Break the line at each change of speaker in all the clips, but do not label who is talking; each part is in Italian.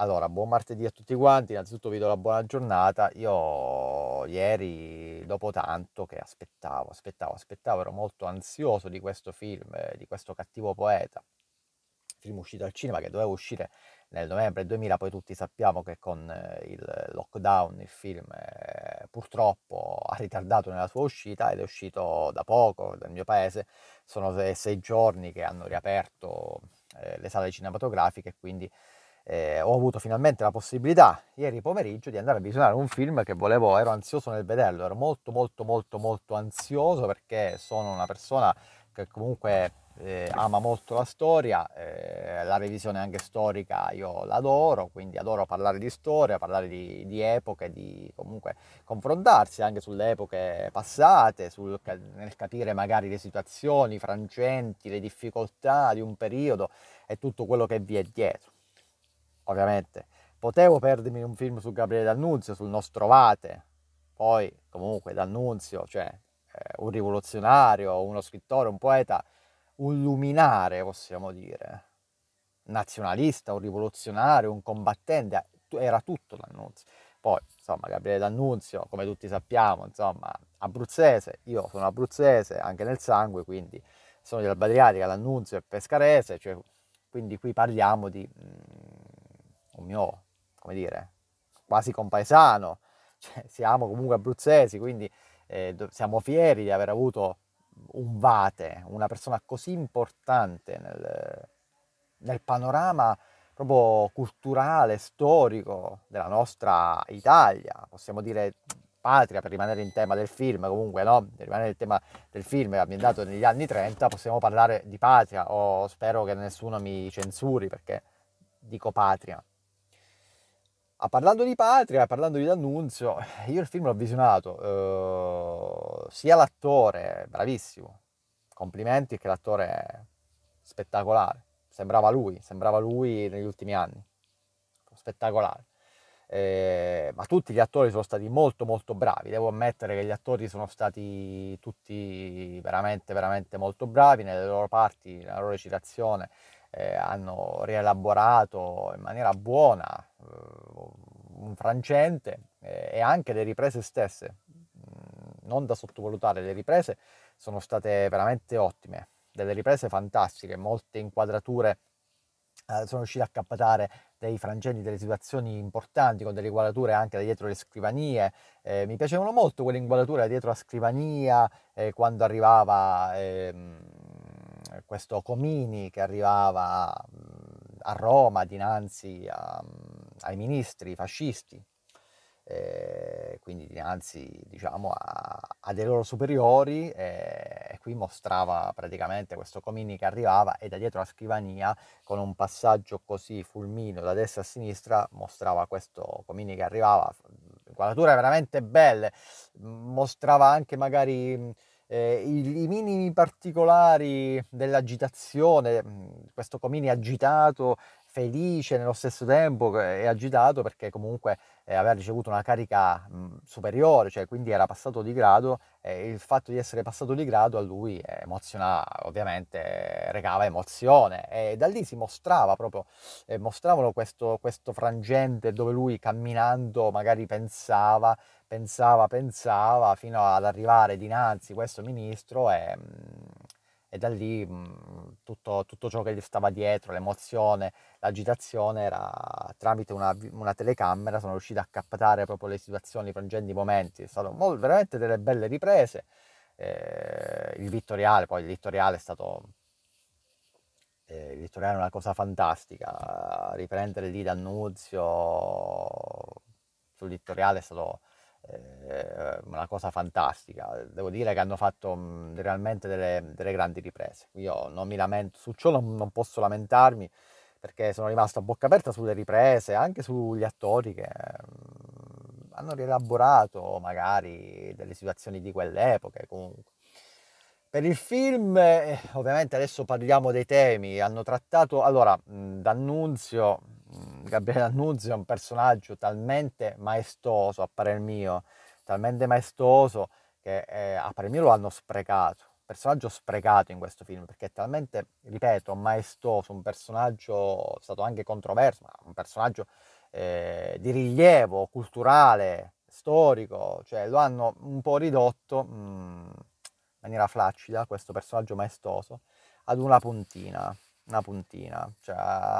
Allora, buon martedì a tutti quanti, innanzitutto vi do la buona giornata. Io ieri, dopo tanto che aspettavo, aspettavo, aspettavo, ero molto ansioso di questo film, eh, di questo cattivo poeta, film uscito al cinema che doveva uscire nel novembre 2000, poi tutti sappiamo che con eh, il lockdown il film eh, purtroppo ha ritardato nella sua uscita ed è uscito da poco nel mio paese, sono sei, sei giorni che hanno riaperto eh, le sale cinematografiche quindi eh, ho avuto finalmente la possibilità ieri pomeriggio di andare a visionare un film che volevo, ero ansioso nel vederlo, ero molto molto molto molto ansioso perché sono una persona che comunque eh, ama molto la storia, eh, la revisione anche storica io l'adoro, quindi adoro parlare di storia, parlare di, di epoche, di comunque confrontarsi anche sulle epoche passate, sul, nel capire magari le situazioni, i frangenti, le difficoltà di un periodo e tutto quello che vi è dietro ovviamente. Potevo perdermi un film su Gabriele D'Annunzio, sul nostro Vate, poi comunque D'Annunzio, cioè eh, un rivoluzionario, uno scrittore, un poeta, un luminare possiamo dire, nazionalista, un rivoluzionario, un combattente, era tutto D'Annunzio. Poi, insomma, Gabriele D'Annunzio, come tutti sappiamo, insomma, abruzzese, io sono abruzzese anche nel sangue, quindi sono di Albadriatica, D'Annunzio è pescarese, cioè, quindi qui parliamo di mh, mm, un mio, come dire, quasi compaesano, cioè, siamo comunque abruzzesi, quindi eh, siamo fieri di aver avuto un Vate, una persona così importante nel, nel panorama proprio culturale, storico della nostra Italia, possiamo dire patria per rimanere in tema del film, comunque no, per rimanere in tema del film ambientato negli anni 30, possiamo parlare di patria o spero che nessuno mi censuri perché dico patria, Ah, parlando di Patria, parlando di D'Annunzio, eh, io il film l'ho visionato, eh, sia l'attore, bravissimo, complimenti che l'attore è spettacolare, sembrava lui, sembrava lui negli ultimi anni, spettacolare. Eh, ma tutti gli attori sono stati molto molto bravi, devo ammettere che gli attori sono stati tutti veramente veramente molto bravi nelle loro parti, nella loro recitazione, eh, hanno rielaborato in maniera buona eh, un francente eh, e anche le riprese stesse, mm, non da sottovalutare, le riprese sono state veramente ottime, delle riprese fantastiche, molte inquadrature eh, sono riuscite a captare dei frangenti, delle situazioni importanti con delle inquadrature anche da dietro le scrivanie. Eh, mi piacevano molto quelle inquadrature da dietro la scrivania eh, quando arrivava ehm, eh, questo Comini che arrivava mm, a Roma dinanzi a, mm, ai ministri fascisti, eh, quindi dinanzi diciamo, a, a, dei loro superiori eh, e qui mostrava praticamente questo Comini che arrivava e da dietro la scrivania con un passaggio così fulmineo da destra a sinistra mostrava questo Comini che arrivava, mm, inquadrature veramente belle, mostrava anche magari eh, i, i, minimi particolari dell'agitazione, mm, questo comini agitato felice nello stesso tempo e agitato perché comunque eh, aveva ricevuto una carica mh, superiore, cioè quindi era passato di grado e il fatto di essere passato di grado a lui emozionava, ovviamente recava emozione e da lì si mostrava proprio, eh, mostravano questo, questo frangente dove lui camminando magari pensava, pensava, pensava fino ad arrivare dinanzi a questo ministro e... Mh, e da lì mhmm, tutto, tutto, ciò che gli stava dietro, l'emozione, l'agitazione, era, tramite una, una, telecamera sono riuscito a captare proprio le situazioni i frangenti, i momenti, è stato molto, veramente delle belle riprese, eh, il vittoriale, poi il vittoriale è stato eh, il vittoriale è una cosa fantastica, riprendere lì D'Annunzio sul vittoriale è stato eh, una cosa fantastica. Devo dire che hanno fatto mm, realmente delle, delle, grandi riprese. Io non mi lamento, su ciò non, non, posso lamentarmi perché sono rimasto a bocca aperta sulle riprese, anche sugli attori che mm, hanno rielaborato magari delle situazioni di quell'epoca comunque. Per il film, eh, ovviamente adesso parliamo dei temi, hanno trattato, allora, mm, D'Annunzio Gabriele Annunzio è un personaggio talmente maestoso, a parer mio, talmente maestoso che eh, a parer mio lo hanno sprecato. personaggio sprecato in questo film perché è talmente, ripeto, maestoso, un personaggio stato anche controverso, ma un personaggio eh, di rilievo culturale, storico, cioè lo hanno un po' ridotto mh, mm, in maniera flaccida questo personaggio maestoso ad una puntina una puntina, cioè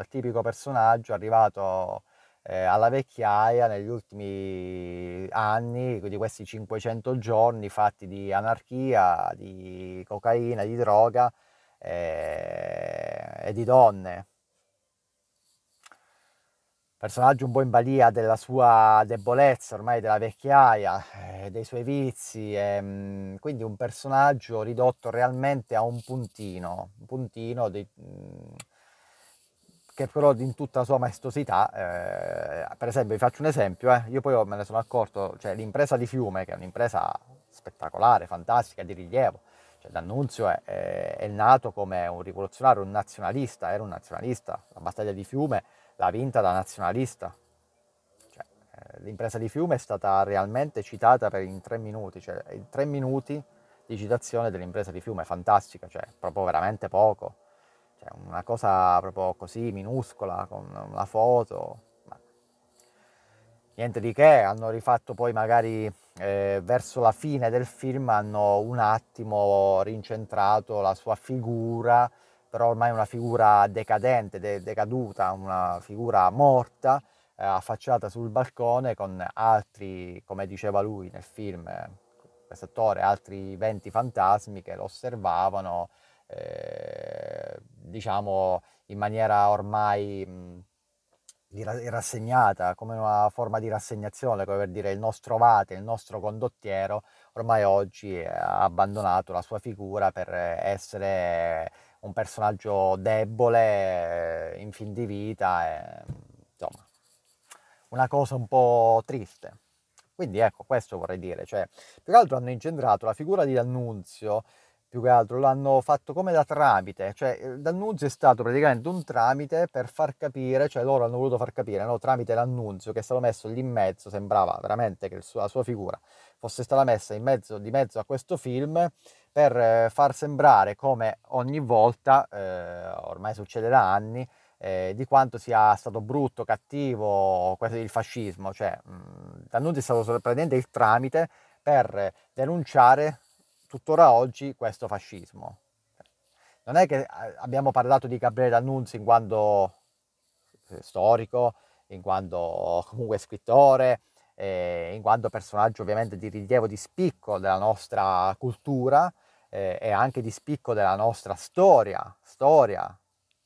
il tipico personaggio arrivato eh, alla vecchiaia negli ultimi anni, di questi 500 giorni fatti di anarchia, di cocaina, di droga eh, e di donne, personaggio un po' in balia della sua debolezza, ormai della vecchiaia, eh, dei suoi vizi, eh, quindi un personaggio ridotto realmente a un puntino, un puntino di, mm, che però in tutta la sua maestosità, eh, per esempio vi faccio un esempio, eh, io poi me ne sono accorto, cioè l'impresa di Fiume, che è un'impresa spettacolare, fantastica, di rilievo, cioè, D'Annunzio è, è, è nato come un rivoluzionario, un nazionalista, era un nazionalista, la battaglia di Fiume l'ha vinta da nazionalista. Cioè, eh, l'impresa di Fiume è stata realmente citata per in tre minuti, cioè in tre minuti di citazione dell'impresa di Fiume, fantastica, cioè proprio veramente poco. Cioè, una cosa proprio così minuscola, con la foto, niente di che, hanno rifatto poi magari eh, verso la fine del film, hanno un attimo rincentrato la sua figura, però ormai è una figura decadente, de- decaduta, una figura morta, eh, affacciata sul balcone con altri, come diceva lui nel film, eh, questo attore, altri 20 fantasmi che lo osservavano, eh, diciamo in maniera ormai... Mh, rassegnata, come una forma di rassegnazione, come per dire il nostro vate, il nostro condottiero, ormai oggi ha abbandonato la sua figura per eh, essere un personaggio debole eh, in fin di vita, e, insomma, una cosa un po' triste. Quindi ecco, questo vorrei dire, cioè, più che altro hanno incentrato la figura di D'Annunzio più che altro, l'hanno fatto come da tramite, cioè eh, l'annunzio è stato praticamente un tramite per far capire, cioè loro hanno voluto far capire, no? tramite l'annunzio che è stato messo lì in mezzo, sembrava veramente che la sua figura fosse stata messa mezzo, di mezzo a questo film per eh, far sembrare come ogni volta, eh, ormai succede da anni, eh, di quanto sia stato brutto, cattivo questo il fascismo, cioè mm, l'annunzio è stato praticamente il tramite per eh, denunciare tuttora oggi questo fascismo. Non è che eh, abbiamo parlato di Gabriele D'Annunzio in quanto eh, storico, in quanto comunque scrittore, eh, in quanto personaggio ovviamente di rilievo, di spicco della nostra cultura eh, e anche di spicco della nostra storia, storia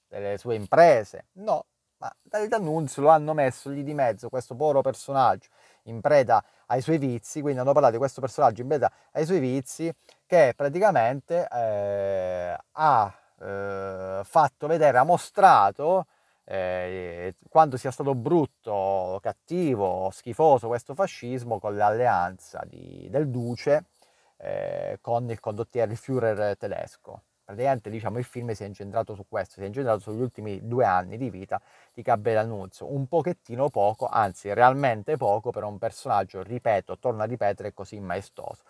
delle sue imprese. No, ma Davide D'Annunzio lo hanno messo lì di mezzo, questo povero personaggio in preda a ai suoi vizi, quindi hanno parlato di questo personaggio in beta ai suoi vizi, che praticamente eh, ha eh, fatto vedere, ha mostrato eh, quanto sia stato brutto, cattivo, schifoso questo fascismo con l'alleanza di, del duce eh, con il condottiere, il Führer tedesco praticamente diciamo, il film si è incentrato su questo, si è incentrato sugli ultimi due anni di vita di Gabriele D'Annunzio, un pochettino poco, anzi realmente poco per un personaggio, ripeto, torno a ripetere, così maestoso.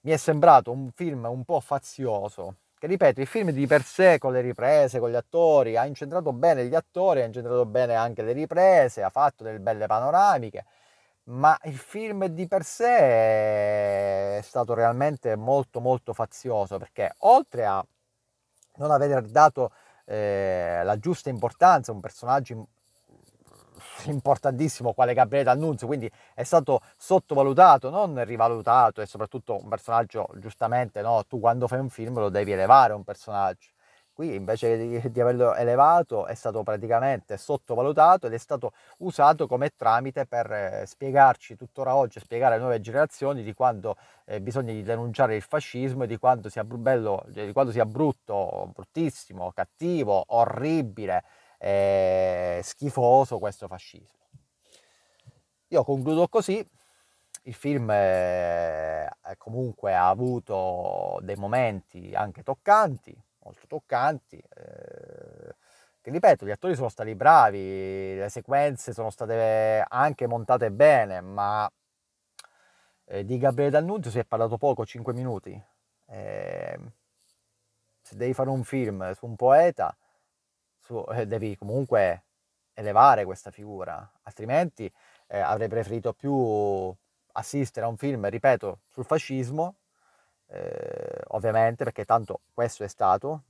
Mi è sembrato un film un po' fazioso, che ripeto, il film di per sé con le riprese, con gli attori, ha incentrato bene gli attori, ha incentrato bene anche le riprese, ha fatto delle belle panoramiche, ma il film di per sé è stato realmente molto molto fazioso perché oltre a non aver dato eh, la giusta importanza a un personaggio importantissimo quale Gabriele D'Annunzio, quindi è stato sottovalutato, non rivalutato e soprattutto un personaggio giustamente, no? tu quando fai un film lo devi elevare un personaggio Qui invece di, di averlo elevato è stato praticamente sottovalutato ed è stato usato come tramite per eh, spiegarci tuttora oggi, spiegare alle nuove generazioni di quando eh, bisogna denunciare il fascismo e di quanto sia, bello, di quanto sia brutto, bruttissimo, cattivo, orribile, eh, schifoso questo fascismo. Io concludo così, il film eh, comunque ha avuto dei momenti anche toccanti, molto toccanti. Eh, che ripeto, gli attori sono stati bravi, le sequenze sono state anche montate bene, ma eh, di Gabriele D'Annunzio si è parlato poco, 5 minuti. Eh, se devi fare un film su un poeta, su, eh, devi comunque elevare questa figura, altrimenti eh, avrei preferito più assistere a un film, ripeto, sul fascismo, eh, ovviamente perché tanto questo è stato,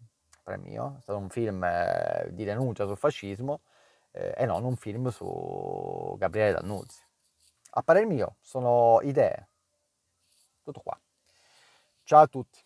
premio, è stato un film eh, di denuncia sul fascismo eh, e non un film su Gabriele D'Annunzio. A parer mio sono idee. Tutto qua. Ciao a tutti.